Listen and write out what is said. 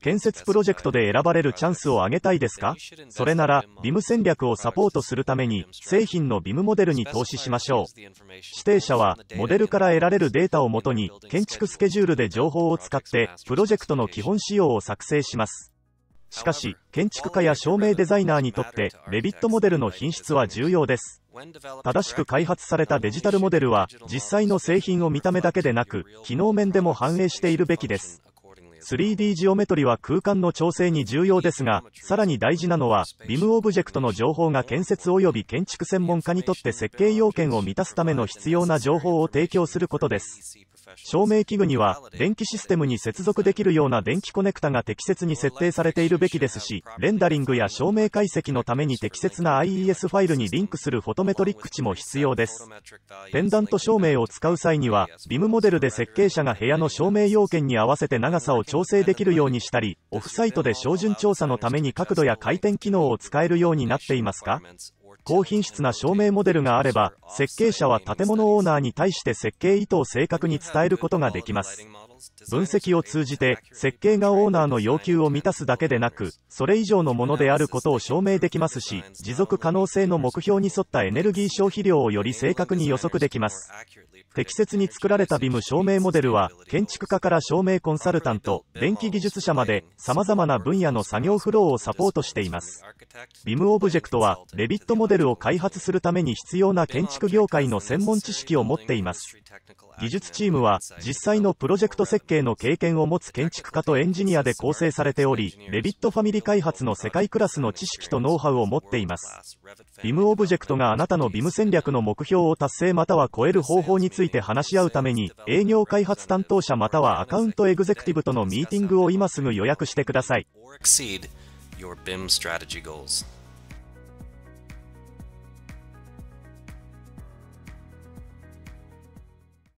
建設プロジェクトで選ばれるチャンスを上げたいですかそれなら、BIM 戦略をサポートするために、製品の BIM モデルに投資しましょう。指定者は、モデルから得られるデータをもとに、建築スケジュールで情報を使って、プロジェクトの基本仕様を作成します。しかし、建築家や照明デザイナーにとって、レビットモデルの品質は重要です。正しく開発されたデジタルモデルは、実際の製品を見た目だけでなく、機能面でも反映しているべきです。3D ジオメトリは空間の調整に重要ですが、さらに大事なのは、ビムオブジェクトの情報が建設及び建築専門家にとって設計要件を満たすための必要な情報を提供することです。照明器具には、電気システムに接続できるような電気コネクタが適切に設定されているべきですし、レンダリングや照明解析のために適切な IES ファイルにリンクするフォトメトリック値も必要です。ペンダント照明を使う際には、ビムモデルで設計者が部屋の照明要件に合わせて長さを調整できるようにしたり、オフサイトで照準調査のために角度や回転機能を使えるようになっていますか高品質な照明モデルがあれば、設計者は建物オーナーに対して設計意図を正確に伝えることができます。分析を通じて、設計がオーナーの要求を満たすだけでなく、それ以上のものであることを証明できますし、持続可能性の目標に沿ったエネルギー消費量をより正確に予測できます。適切に作られたビム証明モデルは、建築家から証明コンサルタント、電気技術者まで、様々な分野の作業フローをサポートしています。ビムオブジェクトは、レビットモデルを開発するために必要な建築業界の専門知識を持っています。技術チームは実際のプロジェクト設計の経験を持つ建築家とエンジニアで構成されており、レビットファミリ開発の世界クラスの知識とノウハウを持っています。ビムオブジェクトがあなたのビム戦略の目標を達成または超える方法について話し合うために、営業開発担当者またはアカウントエグゼクティブとのミーティングを今すぐ予約してください。